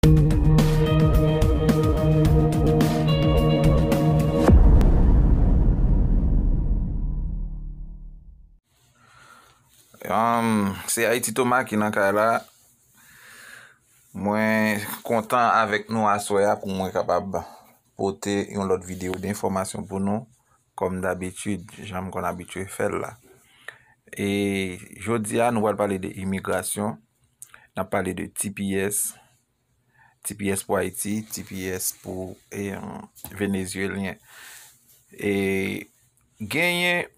Mwen kontan avèk nou aswaya pou mwen kapab potè yon lot videyo d'informasyon pou nou, kom d'abitüde, jame kon abitüe fèl la. E jodi ya nou wad pale de imigrasyon, nan pale de TPS, nan pale de TPS, TPS pou Haiti, TPS pou eh, venezuelen. E genye,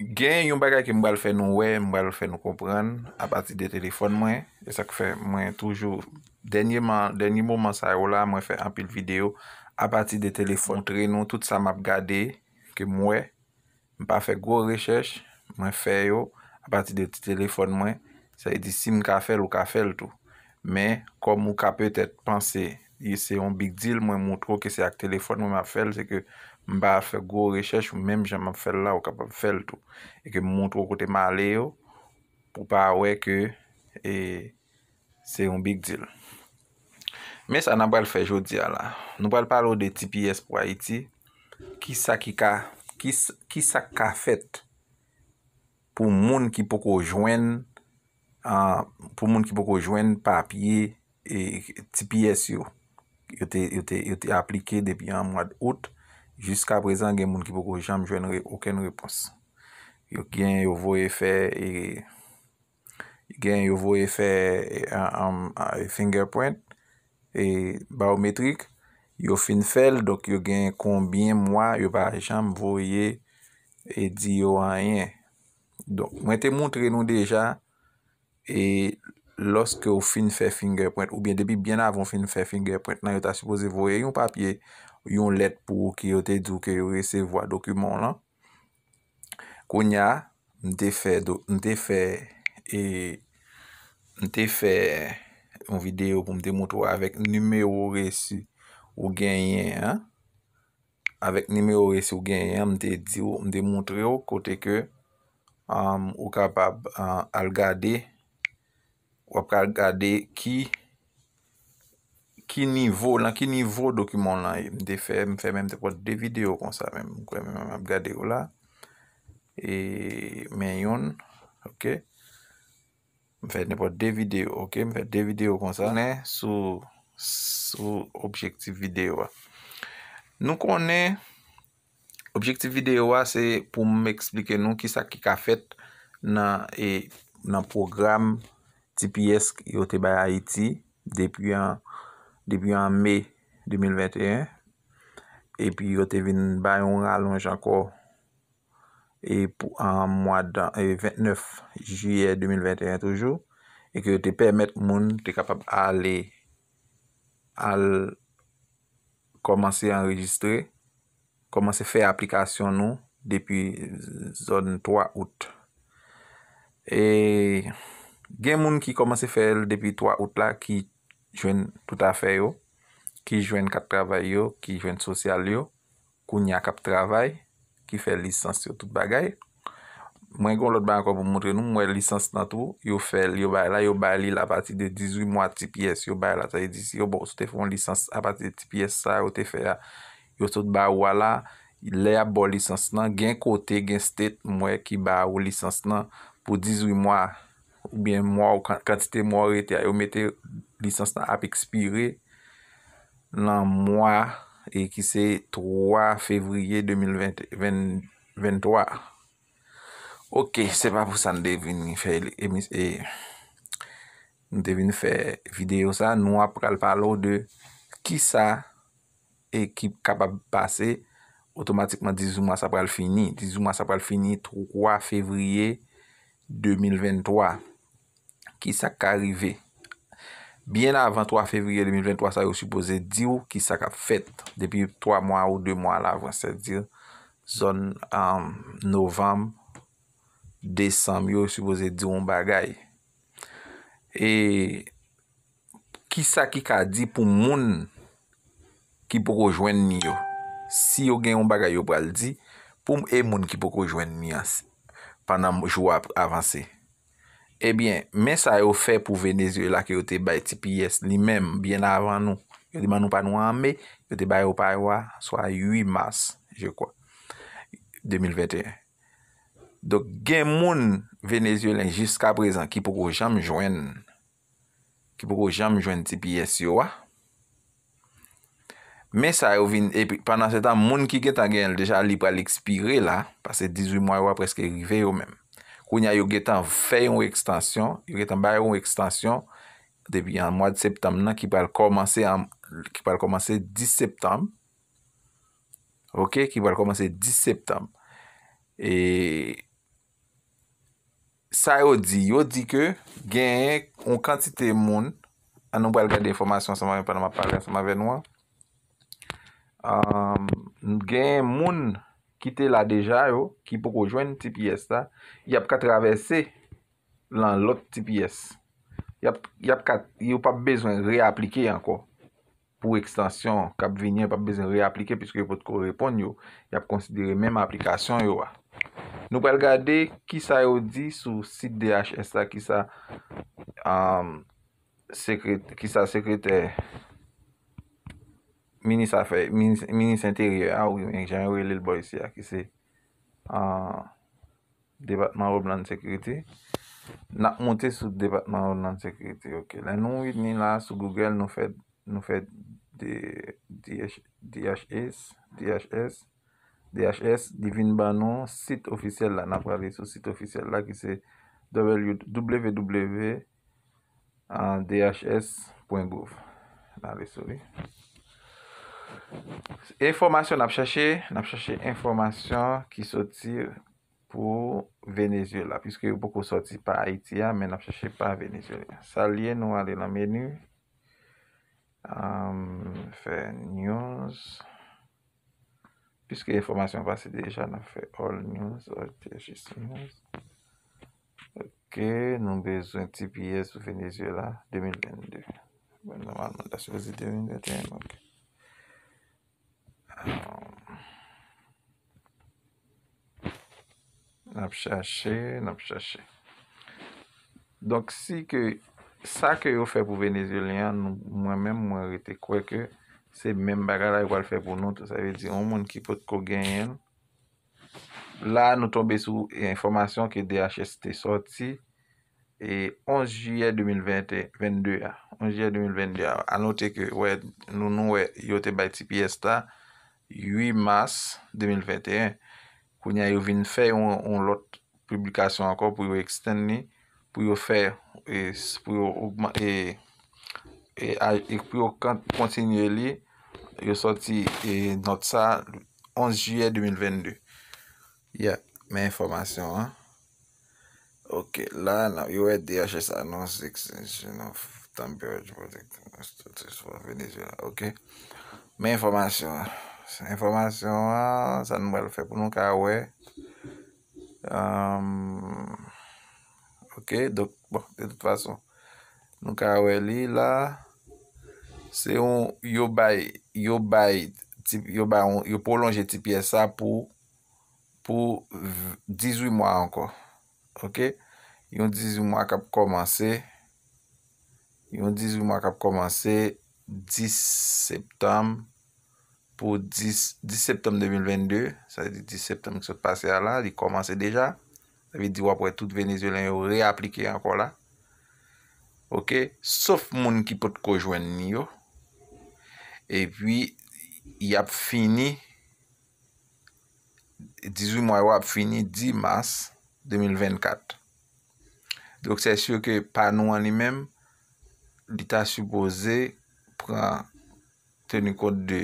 genye yon bagay ki mbal fe nou we, mbal fe nou kompran, apati de telefon mwen. E sa kou fe mwen toujou. Denye mouman sa yo la, mwen fe anpil video, apati de telefon tre nou, tout sa map gade, ke mwen. Mpa fe gwo rechech, mwen fe yo, apati de telefon mwen, sa yi di sim ka fel ou ka fel tou. Men, kon mou ka peutet panse, se yon big deal mwen moutro ki se ak telefon mwen ma fel, se ke mba a fe gwo rechèch mwen mèm jaman fel la ou ka pa fel tou, e ke moutro kote ma ale yo, pou pa we ke se yon big deal. Men sa nan bal fe jodi ya la. Nou bal palo de TPS pou Haiti, ki sa ki ka, ki sa ka fet, pou moun ki poko jwen, Ah, pou moun ki poko jwen papye e tipi yes yo yo te aplike depi an mwad out jiska prezan gen moun ki poko jam jwen oken repons yo gen yo voye fe e, gen yo voye fe e, e, finger point e barometrik yo fin fel yo gen konbyen mwa yo ba jam voye e di yo anyen mwen te montre nou deja E loske ou fin fè finger point, ou bien debi bien avon fin fè finger point, nan yo ta supose voye yon papye, yon let pou ki yo te djou ke yo resevo a dokumen lan. Konya, mte fè, mte fè, e, mte fè yon video pou mte mwote wè avèk nimeyo resu ou genyen. Avèk nimeyo resu ou genyen, mte djou, mte mwote wè kote ke w kapab al gade yon. wap ka gade ki ki nivou la, ki nivou dokumon la, e m de fe, m fe mèm de pot de videyo kon sa, m gade yo la, e, mè yon, ok, m fe m de pot de videyo, ok, m fe de videyo kon sa, sou, sou objektif videyo la. Nou konè, objektif videyo la, se pou m eksplike nou ki sa ki ka fet nan, e, nan program, tipi esk yo te bay a Iti depi an depi an me 2021 epi e yo te vin bay yon rallon janko epi an mwa dan 29 juye 2021 toujou, epi yo te permet moun te kapab a le al komanse enregistre komanse fe aplikasyon nou depi zon 3 out epi Gen moun ki komanse fèl depi 3 out la ki jwen tout a fè yo, ki jwen kap travay yo, ki jwen sosyal yo, ku nyan kap travay, ki fèl lisans yo tout bagay. Mwen kon lot ba ankon pou moun tre nou, mwen lisans nan tou, yo fèl, yo bay la, yo bay li la pati de 18 mwa TPS, yo bay la ta yedisi, yo bò bon, sou te fon lisans a pati de TPS sa, yo te fè ya, yo sot ba wala, le a bò lisans nan, gen kote, gen state mwen ki ba wò lisans nan pou 18 mwa, Ou byen mwa ou kantite mwa rete a yo mete lisans nan ap ekspire nan mwa e ki se 3 fevriye 2023. Ok, se pa pou sa nou devine fè videyo sa, nou ap pral palo de ki sa e ki kap ap pase otomatikman 10 ou mwa sa pral fini. 10 ou mwa sa pral fini 3 fevriye 2023. Ki sa ka rive? Bien avan 3 fevriye 2023, sa yo supose di ou ki sa ka fet. Depi 3 mwa ou 2 mwa la avan, se dir, zon euh, novem, desan, yo supose di ou mbagay. E, ki sa ki ka di pou moun ki pou koujwen ni yo? Si yo gen yon bagay yo pral di, pou moun ki pou koujwen ni yo? Panan jou avanse. Ebyen, mè sa yo fè pou venezuelan ki yo te bay tipi yes li mèm byen avan nou. Yo di man nou pa nou ambe, yo te bay yo pa yo wa, swa 8 mars, je kwa, 2021. Dok gen moun venezuelan jiska prezan ki poukou jam jwen, ki poukou jam jwen tipi yes yo wa. Mè sa yo vin, e pi, panan se tan moun ki ke ta gen, el deja li pral ekspire la, pase 18 mwa yo wa preske rive yo mèm. ou nya yo getan fè yon ekstansyon, yo getan bè yon ekstansyon, debi an mwad septam nan, ki pal komanse 10 septam, ok, ki pal komanse 10 septam, e, sa yo di, yo di ke, genye, yon kantite moun, an nou bal gade informasyon, sa mwen panan ma palen, sa mwen ven wan, genye moun, genye, ki te la deja yo, ki pou ko jwen TPS ta, yap ka travese lan lot TPS. Yap, yap ka, yo pa bezwen re-applike anko, pou ekstansyon, kap venye, pa bezwen re-applike, piske yo pot ko repon yo, yap konsidere menm aplikasyon yo wa. Nou pa elgade, ki sa yo di sou sit DH esta, ki sa sekrete, Minis a fè, minis enterye, a wè, jèmè wè lèl boy si a, ki se, a, debatman wèl nan sekretè. Na montè sou debatman wèl nan sekretè, ok. La nou yèd mi la, sou Google, nou fè, nou fè, DHS, DHS, DHS, Divin Banon, sit ofisèl la, na pralè sou, sit ofisèl la, ki se, www.dhs.gov. Na lè sou, e. Informasyon nan ap chache, nan ap chache informasyon ki soti pou venezuela. Piske yo poukou soti pa Haitia men nan ap chache pa venezuela. Sa liye nou ale nan meni. Fè News. Piske informasyon vase deja nan fè All News. Ok, nou bezwen ti piye sou venezuela 2022. Bon, normalman dasi vazi 2021. N ap chache, n ap chache Donk si ke Sa ke yo fe pou venezuelian Mwen men mwen rete kwe ke Se men bagara yo wale fe pou nante Sa ve di on moun ki pot ko genyen La nou tombe sou E informasyon ke DHST Soti 11 juye 2022 11 juye 2022 Anote ke nou nou yo te bay TPS ta 8 mars 2021. Koun ya yo vin fè yon lot publikasyon akò pou yo eksten li. Pou yo fè. E pou yo e, e, e, kontinye li. Yo soti not sa 11 juye 2022. Ya, men informasyon. Ok. La, yo wè DHS anons ekstensyon of temperature protection status for Venezuela. Ok. Men informasyon. Informasyon an, sa nou el fe pou nou ka we Ok, bon, de tout fason Nou ka we li la Se yon Yon bay Yon bay Yon bay yon polonje ti piye sa pou Pou 18 mwa anko Ok, yon 18 mwa kap komanse Yon 18 mwa kap komanse 10 septem 10 septem pou 10 septem 2022, sa di 10 septem ki se passe ala, di komanse deja, sa vi di wapwe tout Venezuelan yo re-applike anko la, ok, sof moun ki pot kojwen ni yo, e pi, y ap fini, 18 moun yo ap fini, 10 mars 2024. Dok se syo ke, pa nou an li men, li ta supoze, pran teni kote de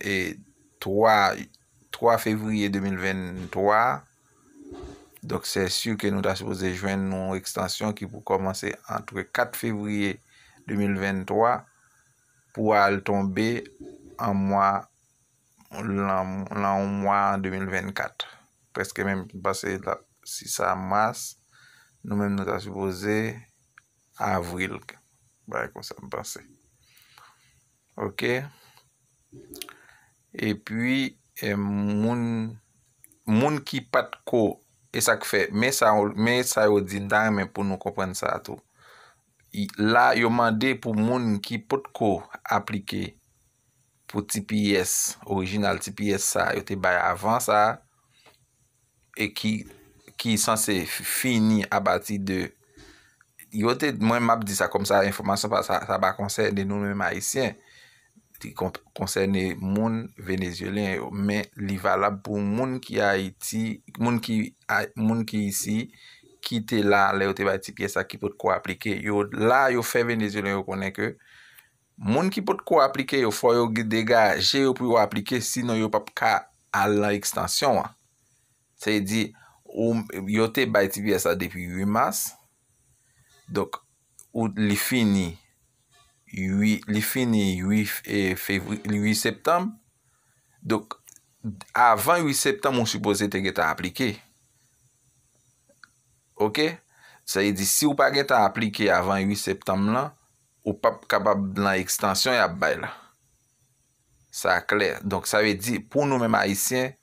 et 3 février 2023. donc c'est sûr que nous avons supposé joindre une extension qui pour commencer entre 4 février 2023 pour tomber tomber en mois lan mois 2024. presque même passer la 6 mars. nous mêmes nous ta avril. comme ça Ok? E pwi eh, moun ki pat ko, e sak fe, me sa yo di dan men pou nou kompren sa ato. La yo mande pou moun ki pat ko aplike pou TPS, original TPS sa, yo te bay avan sa, e ki san se fini abati de, yo te mwen map di sa kom sa, informasyon pa sa ba konser de nou mwen maisyen, ti koncerni moun venezuelen yo, men li valab pou moun ki a iti, moun ki, moun ki isi, ki te la, le yo te bati piye sa ki pot kwa aplike, yo la yo fe venezuelen yo konen ke, moun ki pot kwa aplike yo, fo yo gidega, je yo pou yo aplike, sino yo pap ka ala ekstansyon wa, se di, yo te bati piye sa depi 8 mars, dok, ou li fini, li fini 8 eh, septem, dok, avan 8 septem, ou supose te geta aplike. Ok? Sa ye di, si ou pa geta aplike avan 8 septem la, ou pa kapab lan ekstansyon, ya bay la. Sa a kler. Dok, sa ye di, pou nou men ma isyen,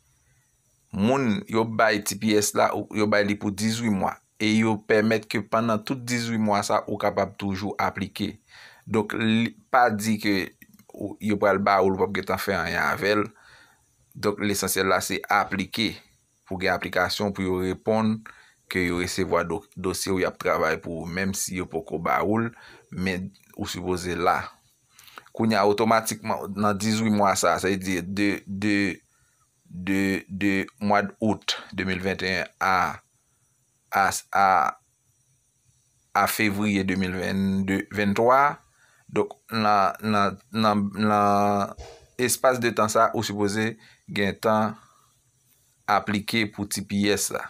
moun, yo bay ti piyes la, yo bay li pou 18 mwa, e yo pemet ke panan tout 18 mwa sa, ou kapab toujou aplike. Ok? Donk, pa di ke yo pral ba oul wap getan fe an yon avel, donk, l'esensyel la se aplike pou gen aplikasyon pou yo repon ke yo resevo a dosye ou yap travay pou, menm si yo pou ko ba oul, menm ou supose la. Kounya otomatikman nan 18 mwa sa, sa yi di de mwad out 2021 a fevriye 2023, Donk nan espase de tan sa ou supose gen tan aplike pou ti piyes la.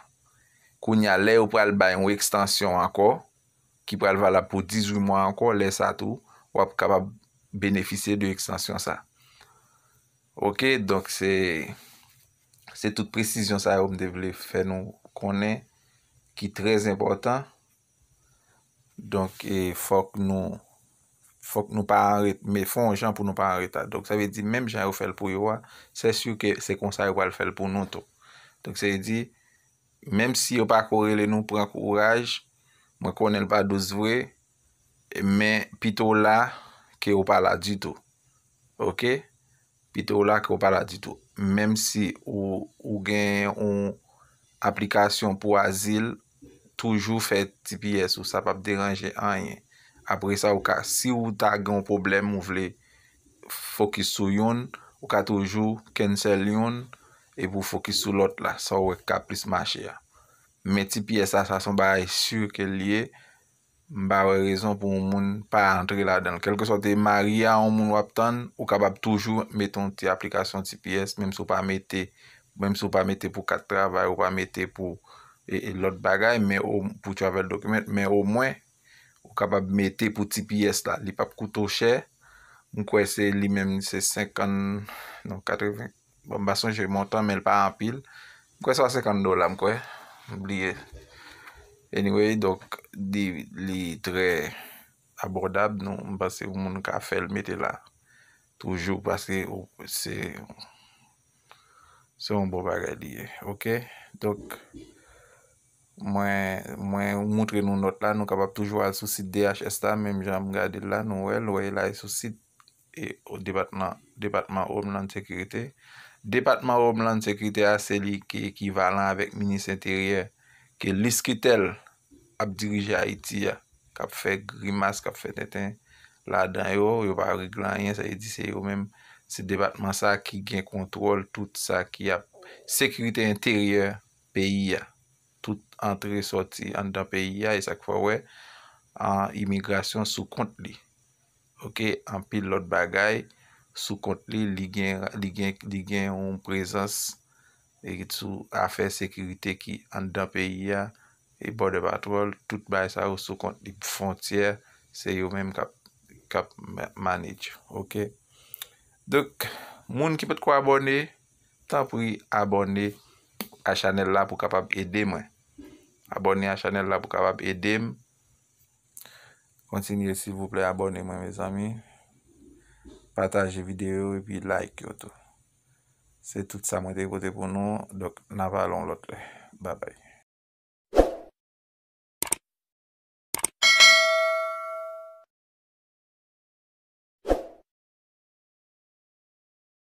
Kou nye ale ou pral bayon ou ekstansyon anko. Ki pral vala pou 18 mwa anko. Le sa tou wap kapab benefise de ekstansyon sa. Ok. Donk se tout prezisyon sa ou mde vle fè nou konen ki trez important. Donk e fok nou... Fok nou pa anreta, me fon jan pou nou pa anreta. Dok sa ve di, menm jan ou fel pou yo a, se syou ke se konsay ou pal fel pou nou to. Dok sa ve di, menm si yo pa korele nou pran kouraj, mwen konen pa dos vwe, men pito la ke ou pala di to. Ok? Pito la ke ou pala di to. Menm si ou gen ou aplikasyon pou azil, toujou fet TPS ou sa pap deranje anyen. apre sa ou ka si ou ta gen ou problem ou vle fokis sou yon, ou ka toujou kensel yon, e pou fokis sou lot la, sa ou e ka plis mache ya. Meti piye sa, sa son ba e syur ke liye, ba we rezon pou moun pa antre la dan. Kelke sote, maria an moun wap tan, ou kabab toujou meton ti aplikasyon ti piye, mèm sou pa meti pou kat travay, mèm sou pa meti pou e, e lot bagay, mèm pou chave l dokumet, mèm ou mwen, kapap mette pou ti piyes la. Li pap koutou chè. Mwen kwen se li menm se 50 non 80. Bon, mwen bason jè montan menl pa an pil. Mwen kwen se wa 50 dola mwen kwen. Mwen blye. Anyway, dok li tre abordab nou mwen basè ou moun ka fel mette la. Toujou basè ou se se mwen bo bagadi. Ok? Dok mwen mwen moun tre nou not la, nou kapap toujou al sou sit DHS ta, menm jan m gade la nou el, wèy la e sou sit e o debatman, debatman om lan sekritè, debatman om lan sekritè a seli ki ekivalan avèk minis interyer, ki liskitel ap dirije Haiti ya, kap fè Grimas, kap fè Neten, la dan yo, yo pa reglan yon, sa yedise yo menm, se debatman sa ki gen kontrol, tout sa ki ap sekritè interyer peyi ya, antre, sorti, an dan peyi ya, e sak fawè, an imigrasyon sou kont li. Ok, an pi lot bagay, sou kont li, li gen, li gen, li gen oum prezans, e gitsou, afer sekirite ki an dan peyi ya, e bode batwol, tout bay sa ou sou kont li pou fontyer, se yo menm kap, kap manij. Ok, dok, moun ki pet kwa abone, tan pou i abone a chanel la pou kapab ede mwen. Abone a chanel la pou kabab edem. Kontinye si vouple abone mwen me zami. Pataje videyo epi like yo tou. Se tout sa mwen dekote pou nou. Dok na valon lot le. Babay.